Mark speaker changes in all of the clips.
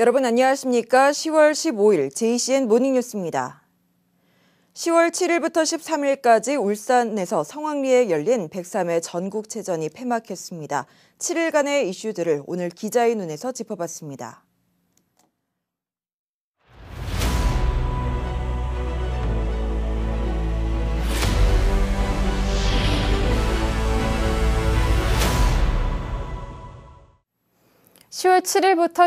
Speaker 1: 여러분 안녕하십니까? 10월 15일 JCN 모닝뉴스입니다. 10월 7일부터 13일까지 울산에서 성황리에 열린 103회 전국체전이 폐막했습니다. 7일간의 이슈들을 오늘 기자의 눈에서 짚어봤습니다.
Speaker 2: 10월 7일부터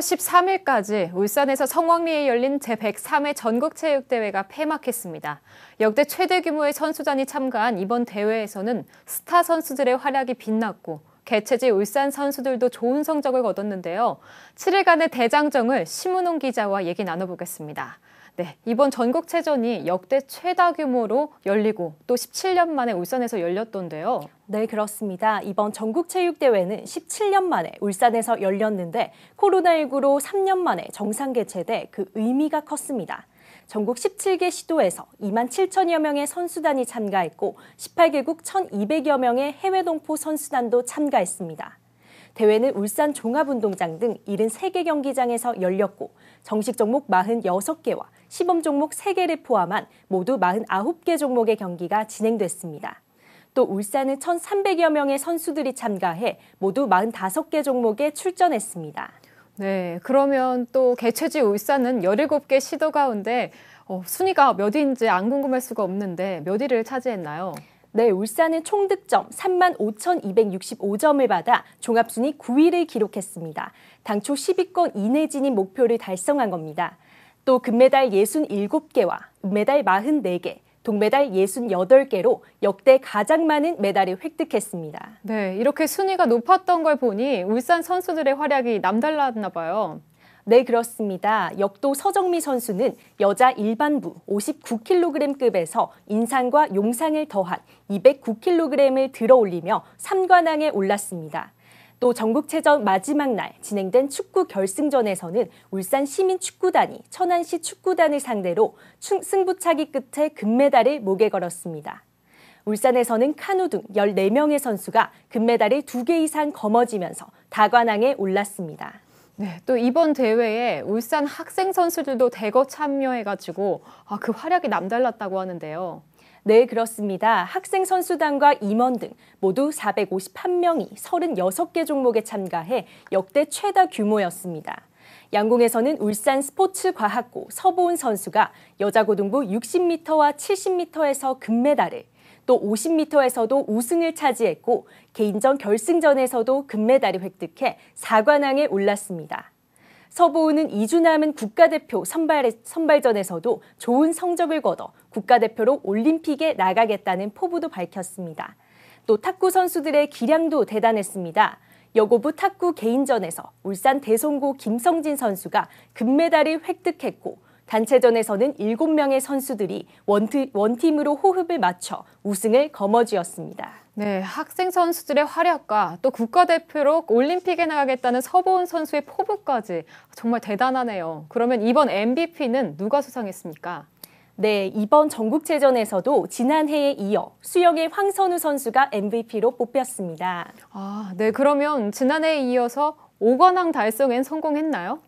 Speaker 2: 13일까지 울산에서 성황리에 열린 제103회 전국체육대회가 폐막했습니다. 역대 최대 규모의 선수단이 참가한 이번 대회에서는 스타 선수들의 활약이 빛났고 개최지 울산 선수들도 좋은 성적을 거뒀는데요. 7일간의 대장정을 심은홍 기자와 얘기 나눠보겠습니다. 네, 이번
Speaker 3: 전국체전이 역대 최다 규모로 열리고 또 17년 만에 울산에서 열렸던데요. 네, 그렇습니다. 이번 전국체육대회는 17년 만에 울산에서 열렸는데 코로나19로 3년 만에 정상 개최돼 그 의미가 컸습니다. 전국 17개 시도에서 2만 7천여 명의 선수단이 참가했고 18개국 1,200여 명의 해외 동포 선수단도 참가했습니다. 대회는 울산 종합운동장 등 73개 경기장에서 열렸고 정식 종목 46개와 시범 종목 3개를 포함한 모두 49개 종목의 경기가 진행됐습니다. 또 울산은 1,300여 명의 선수들이 참가해 모두 45개 종목에 출전했습니다.
Speaker 2: 네, 그러면 또 개최지 울산은 17개 시도 가운데 어, 순위가
Speaker 3: 몇인지안 궁금할 수가 없는데 몇 위를 차지했나요? 네, 울산은 총 득점 3만 5,265점을 받아 종합순위 9위를 기록했습니다. 당초 10위권 이내 진입 목표를 달성한 겁니다. 또 금메달 67개와 은메달 44개, 동메달 68개로 역대 가장 많은 메달을 획득했습니다. 네, 이렇게 순위가 높았던 걸 보니 울산 선수들의 활약이 남달랐나 봐요. 네, 그렇습니다. 역도 서정미 선수는 여자 일반부 59kg급에서 인상과 용상을 더한 209kg을 들어 올리며 3관왕에 올랐습니다. 또 전국체전 마지막 날 진행된 축구 결승전에서는 울산 시민축구단이 천안시 축구단을 상대로 승부차기 끝에 금메달을 목에 걸었습니다. 울산에서는 카누 등 14명의 선수가 금메달을 2개 이상 거머쥐면서 다관왕에 올랐습니다. 네, 또 이번 대회에 울산 학생 선수들도 대거 참여해가지고 아, 그 활약이 남달랐다고 하는데요. 네, 그렇습니다. 학생 선수단과 임원 등 모두 451명이 36개 종목에 참가해 역대 최다 규모였습니다. 양궁에서는 울산 스포츠과학고 서보은 선수가 여자고등부 60m와 70m에서 금메달을, 또 50m에서도 우승을 차지했고 개인전 결승전에서도 금메달을 획득해 4관왕에 올랐습니다. 서보은은 2주 남은 국가대표 선발, 선발전에서도 좋은 성적을 거둬 국가대표로 올림픽에 나가겠다는 포부도 밝혔습니다. 또 탁구 선수들의 기량도 대단했습니다. 여고부 탁구 개인전에서 울산 대성고 김성진 선수가 금메달을 획득했고 단체전에서는 7명의 선수들이 원트, 원팀으로 호흡을 맞춰 우승을 거머쥐었습니다.
Speaker 2: 네, 학생 선수들의 활약과 또 국가대표로 올림픽에 나가겠다는 서보은 선수의
Speaker 3: 포부까지 정말 대단하네요. 그러면 이번 MVP는 누가 수상했습니까? 네, 이번 전국체전에서도 지난해에 이어 수영의 황선우 선수가 MVP로 뽑혔습니다. 아, 네, 그러면 지난해에 이어서 5관왕 달성엔 성공했나요?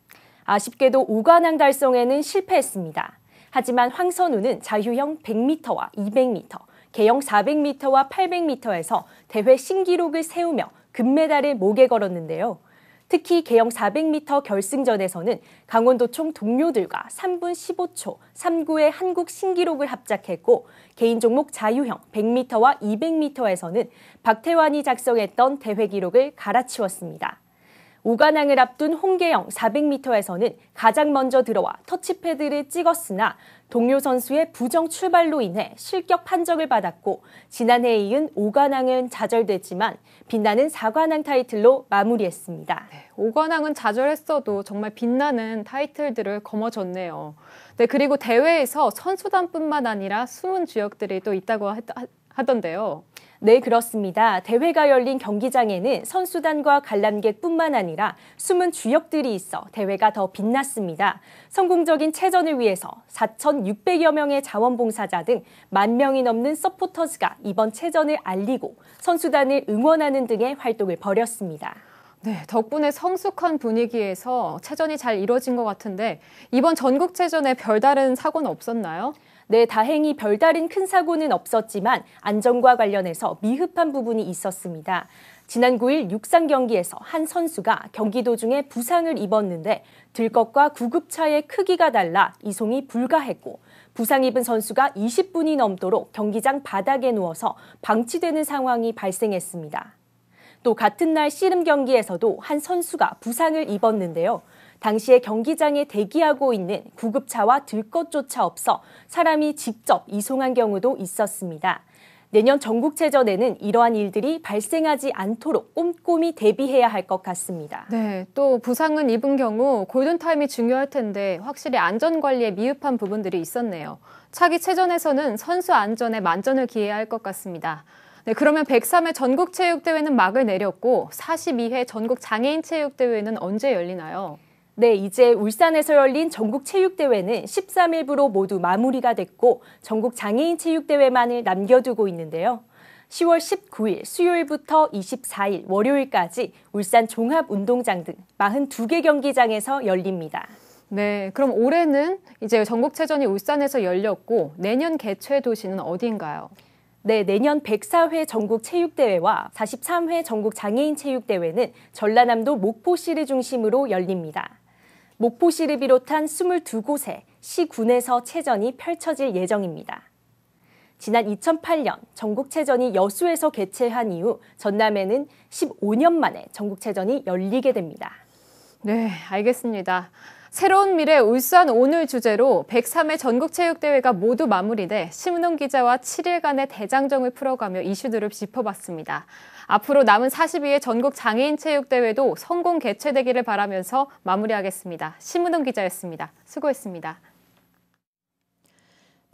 Speaker 3: 아쉽게도 5관왕 달성에는 실패했습니다. 하지만 황선우는 자유형 100m와 200m, 개형 400m와 800m에서 대회 신기록을 세우며 금메달을 목에 걸었는데요. 특히 개영 400m 결승전에서는 강원도총 동료들과 3분 15초 3구의 한국 신기록을 합작했고 개인 종목 자유형 100m와 200m에서는 박태환이 작성했던 대회 기록을 갈아치웠습니다. 오가낭을 앞둔 홍계영 400m에서는 가장 먼저 들어와 터치패드를 찍었으나 동료 선수의 부정 출발로 인해 실격 판정을 받았고 지난해에 이은 오관왕은 좌절됐지만 빛나는 4관왕 타이틀로 마무리했습니다. 네, 오관왕은 좌절했어도
Speaker 2: 정말 빛나는 타이틀들을 거머쥐네요 네, 그리고 대회에서
Speaker 3: 선수단뿐만 아니라 숨은 주역들이 또 있다고 했, 하던데요. 네, 그렇습니다. 대회가 열린 경기장에는 선수단과 관람객뿐만 아니라 숨은 주역들이 있어 대회가 더 빛났습니다. 성공적인 체전을 위해서 4,600여 명의 자원봉사자 등 만 명이 넘는 서포터즈가 이번 체전을 알리고 선수단을 응원하는 등의 활동을 벌였습니다. 네, 덕분에 성숙한 분위기에서 체전이 잘 이뤄진 것 같은데 이번 전국체전에 별다른 사고는 없었나요? 네, 다행히 별다른 큰 사고는 없었지만 안전과 관련해서 미흡한 부분이 있었습니다. 지난 9일 육상 경기에서 한 선수가 경기 도중에 부상을 입었는데 들것과 구급차의 크기가 달라 이송이 불가했고 부상 입은 선수가 20분이 넘도록 경기장 바닥에 누워서 방치되는 상황이 발생했습니다. 또 같은 날 씨름 경기에서도 한 선수가 부상을 입었는데요. 당시에 경기장에 대기하고 있는 구급차와 들 것조차 없어 사람이 직접 이송한 경우도 있었습니다. 내년 전국체전에는 이러한 일들이 발생하지 않도록 꼼꼼히 대비해야 할 것 같습니다. 네, 또 부상은
Speaker 2: 입은 경우 골든타임이 중요할 텐데 확실히 안전관리에 미흡한 부분들이 있었네요. 차기 체전에서는 선수 안전에 만전을 기해야 할 것 같습니다. 네, 그러면 103회 전국체육대회는 막을 내렸고 42회 전국장애인체육대회는 언제 열리나요?
Speaker 3: 네, 이제 울산에서 열린 전국 체육대회는 13일부로 모두 마무리가 됐고 전국 장애인 체육대회만을 남겨두고 있는데요. 10월 19일 수요일부터 24일 월요일까지 울산 종합운동장 등 42개 경기장에서 열립니다.
Speaker 2: 네, 그럼 올해는 이제 전국체전이 울산에서 열렸고
Speaker 3: 내년 개최 도시는 어디인가요? 네, 내년 104회 전국체육대회와 43회 전국장애인체육대회는 전라남도 목포시를 중심으로 열립니다. 목포시를 비롯한 22곳의 시군에서 체전이 펼쳐질 예정입니다. 지난 2008년 전국체전이 여수에서 개최한 이후 전남에는 15년 만에 전국체전이 열리게 됩니다. 네,
Speaker 2: 알겠습니다. 새로운 미래 울산 오늘 주제로 103회 전국체육대회가 모두 마무리돼 심은홍 기자와 7일간의 대장정을 풀어가며 이슈들을 짚어봤습니다. 앞으로 남은 42회 전국 장애인 체육대회도 성공 개최되기를 바라면서 마무리하겠습니다. 심은홍 기자였습니다. 수고했습니다.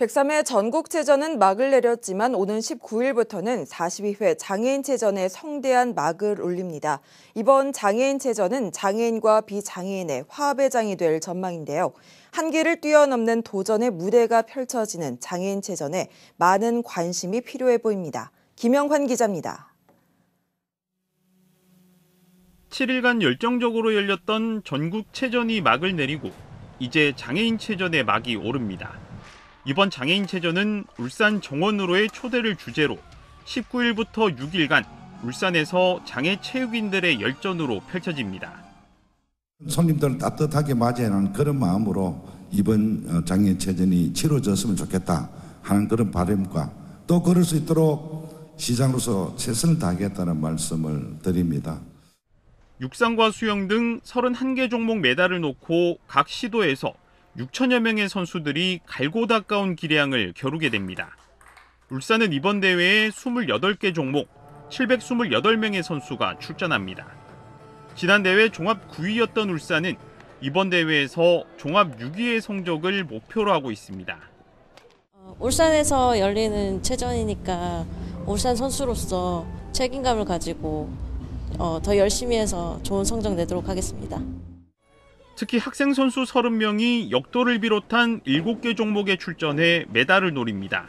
Speaker 1: 103회 전국체전은 막을 내렸지만 오는 19일부터는 42회 장애인체전에 성대한 막을 올립니다. 이번 장애인체전은 장애인과 비장애인의 화합의 장이 될 전망인데요. 한계를 뛰어넘는 도전의 무대가 펼쳐지는 장애인체전에 많은 관심이 필요해 보입니다. 김영환 기자입니다.
Speaker 4: 7일간 열정적으로 열렸던 전국체전이 막을 내리고 이제 장애인체전의 막이 오릅니다. 이번 장애인체전은 울산 정원으로의 초대를 주제로 19일부터 6일간 울산에서 장애 체육인들의 열전으로 펼쳐집니다.
Speaker 5: 손님들 따뜻하게 맞이하는 그런 마음으로 이번 어, 장애체전이 치러졌으면 좋겠다 하는 그런 바람과 또 그럴 수 있도록 시장으로서 최선을 다하겠다는 말씀을 드립니다.
Speaker 4: 육상과 수영 등 31개 종목 메달을 놓고 각 시도에서 6천여 명의 선수들이 갈고 닦아온 기량을 겨루게 됩니다. 울산은 이번 대회에 28개 종목 728명의 선수가 출전합니다. 지난 대회 종합 9위였던 울산은 이번 대회에서 종합 6위의 성적을 목표로 하고 있습니다.
Speaker 3: 어, 울산에서 열리는 체전이니까 울산 선수로서 책임감을 가지고 어, 더 열심히 해서 좋은 성적 내도록 하겠습니다.
Speaker 4: 특히 학생 선수 30명이 역도를 비롯한 7개 종목에 출전해 메달을 노립니다.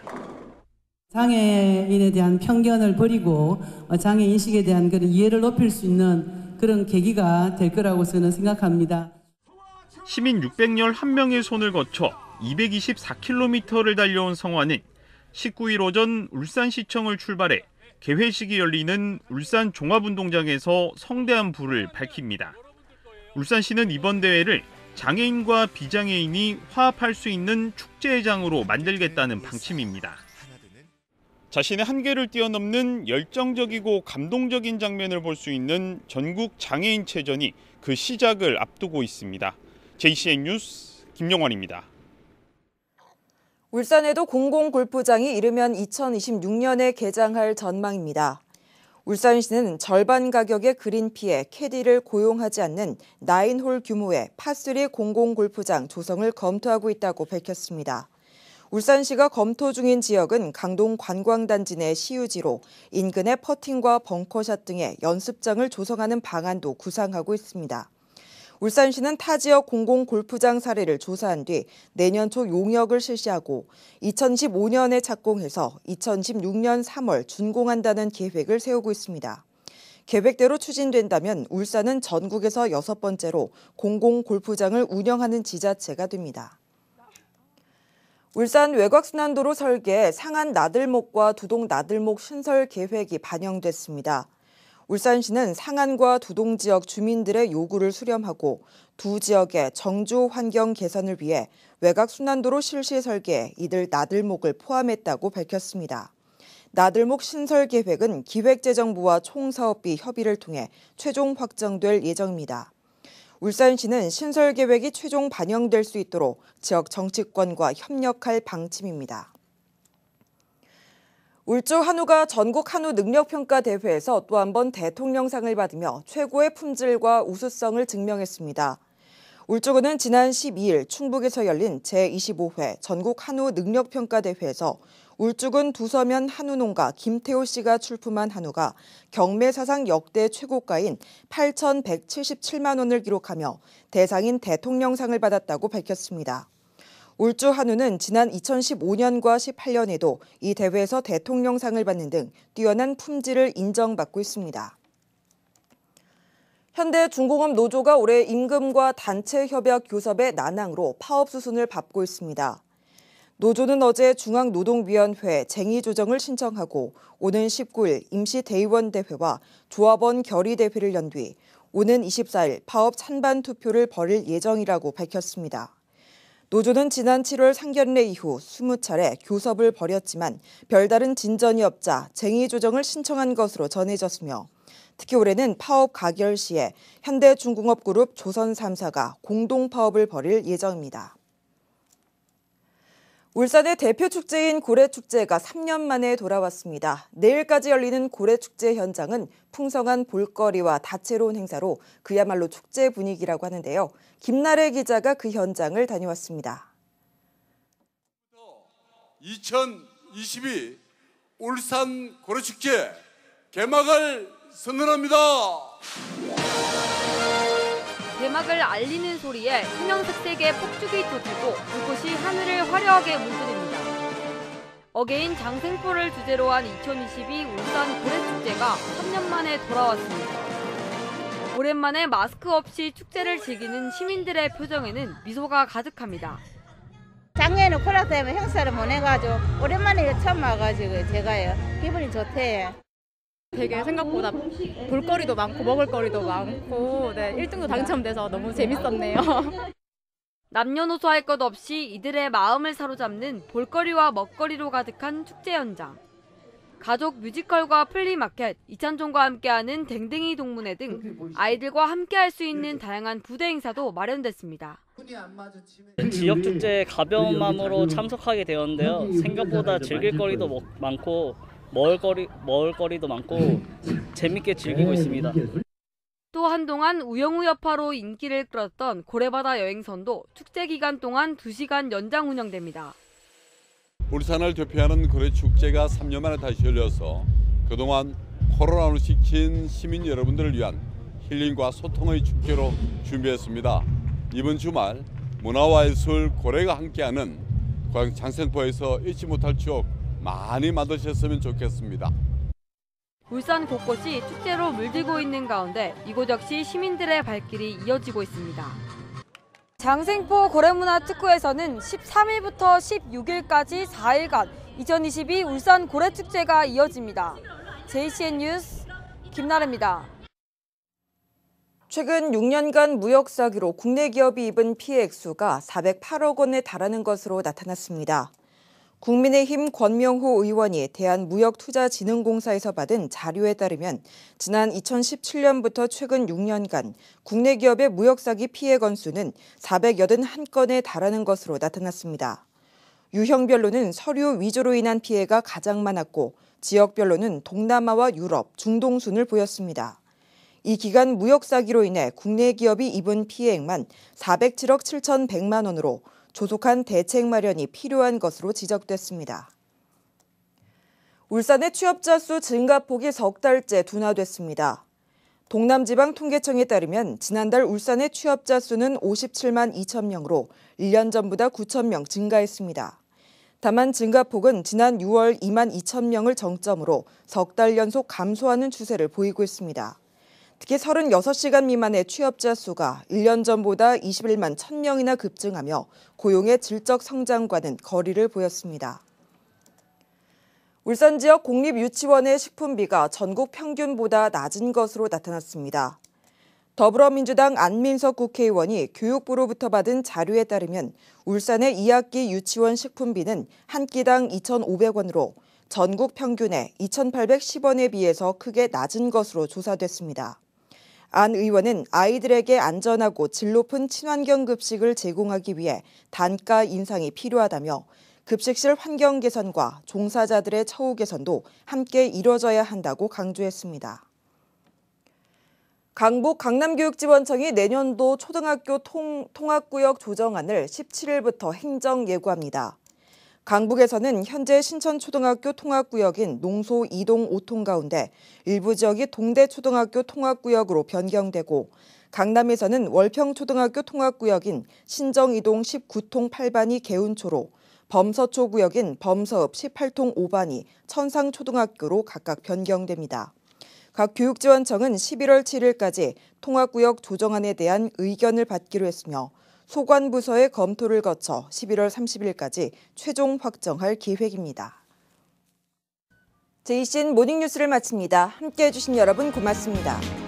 Speaker 4: 장애인에 대한 편견을 버리고 어, 장애 인식에 대한 그런 이해를 높일 수 있는 그런 계기가 될 거라고 저는 생각합니다. 시민 611명의 손을 거쳐 224km를 달려온 성화는 19일 오전 울산시청을 출발해 개회식이 열리는 울산 종합운동장에서 성대한 불을 밝힙니다. 울산시는 이번 대회를 장애인과 비장애인이 화합할 수 있는 축제의장으로 만들겠다는 방침입니다. 자신의 한계를 뛰어넘는 열정적이고 감동적인 장면을 볼 수 있는 전국 장애인 체전이 그 시작을 앞두고 있습니다. JCN 뉴스 김영환입니다.
Speaker 1: 울산에도 공공 골프장이 이르면 2026년에 개장할 전망입니다. 울산시는 절반 가격의 그린피에 캐디를 고용하지 않는 나인홀 규모의 파3 공공골프장 조성을 검토하고 있다고 밝혔습니다. 울산시가 검토 중인 지역은 강동 관광단지 내 시유지로 인근의 퍼팅과 벙커샷 등의 연습장을 조성하는 방안도 구상하고 있습니다. 울산시는 타 지역 공공 골프장 사례를 조사한 뒤 내년 초 용역을 실시하고 2015년에 착공해서 2016년 3월 준공한다는 계획을 세우고 있습니다. 계획대로 추진된다면 울산은 전국에서 여섯 번째로 공공 골프장을 운영하는 지자체가 됩니다. 울산 외곽순환도로 설계 상한 나들목과 두동 나들목 신설 계획이 반영됐습니다. 울산시는 상안과 두동 지역 주민들의 요구를 수렴하고 두 지역의 정조 환경 개선을 위해 외곽 순환도로 실시 설계에 이들 나들목을 포함했다고 밝혔습니다. 나들목 신설 계획은 기획재정부와 총사업비 협의를 통해 최종 확정될 예정입니다. 울산시는 신설 계획이 최종 반영될 수 있도록 지역 정치권과 협력할 방침입니다. 울주 한우가 전국 한우 능력평가 대회에서 또 한 번 대통령상을 받으며 최고의 품질과 우수성을 증명했습니다. 울주군은 지난 12일 충북에서 열린 제25회 전국 한우 능력평가 대회에서 울주군 두서면 한우 농가 김태호 씨가 출품한 한우가 경매 사상 역대 최고가인 8,177만 원을 기록하며 대상인 대통령상을 받았다고 밝혔습니다. 울주 한우는 지난 2015년과 18년에도 이 대회에서 대통령상을 받는 등 뛰어난 품질을 인정받고 있습니다. 현대중공업 노조가 올해 임금과 단체 협약 교섭의 난항으로 파업 수순을 밟고 있습니다. 노조는 어제 중앙노동위원회 쟁의 조정을 신청하고 오는 19일 임시 대의원 대회와 조합원 결의 대회를 연 뒤 오는 24일 파업 찬반 투표를 벌일 예정이라고 밝혔습니다. 노조는 지난 7월 상견례 이후 20차례 교섭을 벌였지만 별다른 진전이 없자 쟁의 조정을 신청한 것으로 전해졌으며 특히 올해는 파업 가결 시에 현대중공업그룹 조선 3사가 공동 파업을 벌일 예정입니다. 울산의 대표 축제인 고래축제가 3년 만에 돌아왔습니다. 내일까지 열리는 고래축제 현장은 풍성한 볼거리와 다채로운 행사로 그야말로 축제 분위기라고 하는데요. 김나래 기자가 그 현장을 다녀왔습니다.
Speaker 5: 2022 울산 고래축제 개막을
Speaker 4: 선언합니다.
Speaker 5: 대막을 알리는 소리에 형형색 색의 폭죽이 터지고 불꽃이 하늘을 화려하게 물들입니다. 어게인 장생포를 주제로 한 2022 울산 고래축제가 3년 만에 돌아왔습니다. 오랜만에 마스크 없이 축제를 즐기는 시민들의 표정에는 미소가 가득합니다.
Speaker 3: 작년에는 코로나 때문에 행사를 못 해가지고 오랜만에 처음 와가지고 제가요 기분이 좋대요. 되게 생각보다 볼거리도 많고 먹을거리도 많고 네, 1등도 당첨돼서 너무 재밌었네요.
Speaker 5: 남녀노소 할 것 없이 이들의 마음을 사로잡는 볼거리와 먹거리로 가득한 축제 현장. 가족 뮤지컬과 플리마켓, 이찬종과 함께하는 댕댕이 동문회 등 아이들과 함께할 수 있는 다양한 부대 행사도 마련됐습니다. 그 지역
Speaker 4: 축제에 가벼운 마음으로 참석하게 되었는데요. 생각보다 즐길 거리도 많고 먹을거리, 먹을거리도 많고 재밌게 즐기고 있습니다.
Speaker 5: 또 한동안 우영우 여파로 인기를 끌었던 고래바다 여행선도 축제 기간 동안 2시간 연장 운영됩니다.
Speaker 4: 울산을 대표하는 고래 축제가 3년 만에 다시 열려서 그동안 코로나로 시킨 시민 여러분들을 위한 힐링과 소통의 축제로 준비했습니다. 이번 주말 문화와 예술 고래가 함께하는 고향 장센포에서 잊지 못할 추억 많이 받으셨으면 좋겠습니다.
Speaker 5: 울산 곳곳이 축제로 물들고 있는 가운데 이곳 역시 시민들의 발길이 이어지고 있습니다. 장생포 고래문화특구에서는 13일부터 16일까지 4일간 2022 울산 고래축제가 이어집니다. JCN 뉴스 김나래입니다.
Speaker 1: 최근 6년간 무역 사기로 국내 기업이 입은 피해 액수가 408억 원에 달하는 것으로 나타났습니다. 국민의힘 권명호 의원이 대한무역투자진흥공사에서 받은 자료에 따르면 지난 2017년부터 최근 6년간 국내 기업의 무역사기 피해 건수는 481건에 달하는 것으로 나타났습니다. 유형별로는 서류 위조로 인한 피해가 가장 많았고 지역별로는 동남아와 유럽, 중동 순을 보였습니다. 이 기간 무역 사기로 인해 국내 기업이 입은 피해액만 407억 7,100만 원으로 조속한 대책 마련이 필요한 것으로 지적됐습니다. 울산의 취업자 수 증가폭이 석 달째 둔화됐습니다. 동남지방 통계청에 따르면 지난달 울산의 취업자 수는 57만 2천 명으로 1년 전보다 9천 명 증가했습니다. 다만 증가폭은 지난 6월 2만 2천 명을 정점으로 석 달 연속 감소하는 추세를 보이고 있습니다. 특히 36시간 미만의 취업자 수가 1년 전보다 21만 1000명이나 급증하며 고용의 질적 성장과는 거리를 보였습니다. 울산 지역 공립유치원의 식품비가 전국 평균보다 낮은 것으로 나타났습니다. 더불어민주당 안민석 국회의원이 교육부로부터 받은 자료에 따르면 울산의 2학기 유치원 식품비는 한 끼당 2,500원으로 전국 평균의 2,810원에 비해서 크게 낮은 것으로 조사됐습니다. 안 의원은 아이들에게 안전하고 질 높은 친환경 급식을 제공하기 위해 단가 인상이 필요하다며 급식실 환경 개선과 종사자들의 처우 개선도 함께 이뤄져야 한다고 강조했습니다. 강북 강남교육지원청이 내년도 초등학교 통, 합구역 조정안을 17일부터 행정 예고합니다. 강북에서는 현재 신천초등학교 통합구역인 농소 2동 5통 가운데 일부 지역이 동대초등학교 통합구역으로 변경되고 강남에서는 월평초등학교 통합구역인 신정 2동 19통 8반이 개운초로 범서초 구역인 범서읍 18통 5반이 천상초등학교로 각각 변경됩니다. 각 교육지원청은 11월 7일까지 통합구역 조정안에 대한 의견을 받기로 했으며 소관부서의 검토를 거쳐 11월 30일까지 최종 확정할 계획입니다 제이신 모닝뉴스를 마칩니다. 함께해 주신 여러분 고맙습니다.